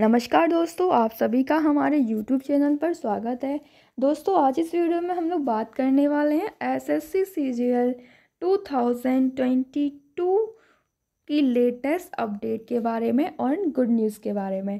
नमस्कार दोस्तों आप सभी का हमारे YouTube चैनल पर स्वागत है दोस्तों आज इस वीडियो में हम लोग बात करने वाले हैं S S C C G L two thousand twenty two की लेटेस्ट अपडेट के बारे में और गुड न्यूज़ के बारे में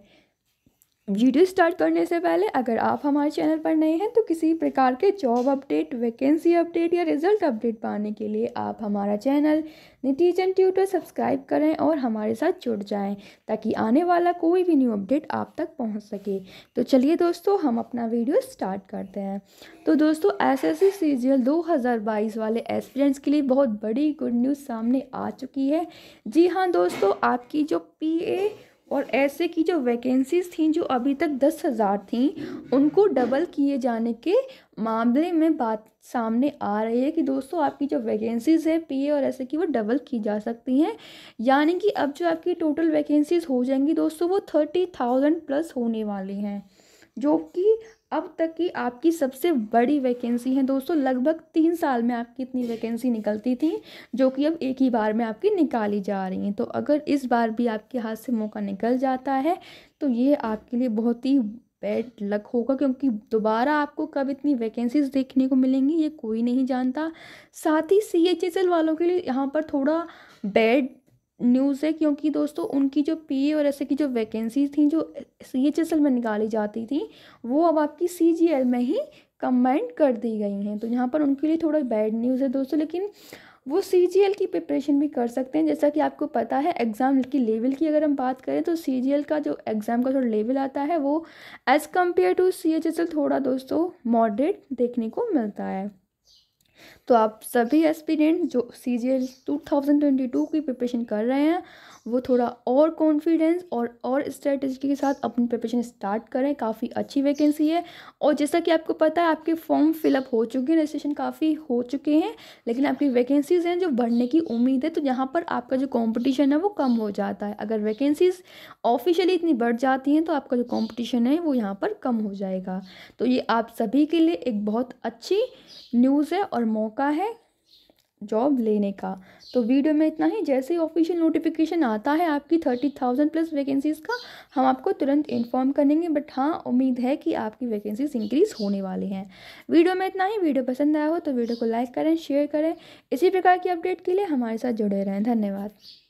वीडियो स्टार्ट करने से पहले अगर आप हमारे चैनल पर नए हैं तो किसी प्रकार के जॉब अपडेट वैकेंसी अपडेट या रिजल्ट अपडेट पाने के लिए आप हमारा चैनल निटीजन ट्यूटर सब्सक्राइब करें और हमारे साथ जुड़ जाएं ताकि आने वाला कोई भी न्यू अपडेट आप तक पहुंच सके तो चलिए दोस्तों हम अपना वीडियो स्टार्ट करते हैं तो दोस्तों एस एस सी वाले एस्पिरेंट्स के लिए बहुत बड़ी गुड न्यूज़ सामने आ चुकी है जी हाँ दोस्तों आपकी जो पी ए और ऐसे की जो वैकेंसीज़ थी जो अभी तक दस हज़ार थी उनको डबल किए जाने के मामले में बात सामने आ रही है कि दोस्तों आपकी जो वैकेंसीज़ है पीए और ऐसे की वो डबल की जा सकती हैं यानी कि अब जो आपकी टोटल वैकेंसीज़ हो जाएंगी दोस्तों वो थर्टी थाउजेंड प्लस होने वाली हैं जो कि अब तक की आपकी सबसे बड़ी वैकेंसी है दोस्तों लगभग तीन साल में आपकी इतनी वैकेंसी निकलती थी जो कि अब एक ही बार में आपकी निकाली जा रही हैं तो अगर इस बार भी आपके हाथ से मौका निकल जाता है तो ये आपके लिए बहुत ही बैड लक होगा क्योंकि दोबारा आपको कब इतनी वैकेंसीज देखने को मिलेंगी ये कोई नहीं जानता साथ ही सी वालों के लिए यहाँ पर थोड़ा बैड न्यूज़ है क्योंकि दोस्तों उनकी जो पी और ऐसे की जो वैकेंसी थी जो सी एच एस एल में निकाली जाती थी वो अब आपकी सी जी एल में ही कमेंट कर दी गई हैं तो यहाँ पर उनके लिए थोड़ा बैड न्यूज़ है दोस्तों लेकिन वो सी जी एल की प्रिपरेशन भी कर सकते हैं जैसा कि आपको पता है एग्ज़ाम की लेवल की अगर हम बात करें तो सी जी एल का जो एग्ज़ाम का थोड़ा लेवल आता है वो as compare to C H S L थोड़ा दोस्तों मॉडरेट देखने को मिलता है तो आप सभी एस्पिरेंट जो C G L two thousand twenty two की प्रिपरेशन कर रहे हैं वो थोड़ा और कॉन्फिडेंस और और स्ट्रेटजी के साथ अपनी प्रिपरेशन स्टार्ट करें काफ़ी अच्छी वैकेंसी है और जैसा कि आपको पता है आपके फॉर्म फिलअप हो चुके हैं रजिस्ट्रेशन काफ़ी हो चुके हैं लेकिन आपकी वैकेंसीज़ हैं जो बढ़ने की उम्मीद है तो यहाँ पर आपका जो कॉम्पिटिशन है वो कम हो जाता है अगर वैकेंसीज़ ऑफिशियली इतनी बढ़ जाती हैं तो आपका जो कॉम्पिटिशन है वो यहाँ पर कम हो जाएगा तो ये आप सभी के लिए एक बहुत अच्छी न्यूज़ है और मौका है जॉब लेने का तो वीडियो में इतना ही जैसे ही ऑफिशियल नोटिफिकेशन आता है आपकी थर्टी थाउजेंड प्लस वैकेंसीज़ का हम आपको तुरंत इन्फॉर्म करेंगे बट हाँ उम्मीद है कि आपकी वैकेंसीज इंक्रीज़ होने वाली हैं वीडियो में इतना ही वीडियो पसंद आया हो तो वीडियो को लाइक करें शेयर करें इसी प्रकार की अपडेट के लिए हमारे साथ जुड़े रहें धन्यवाद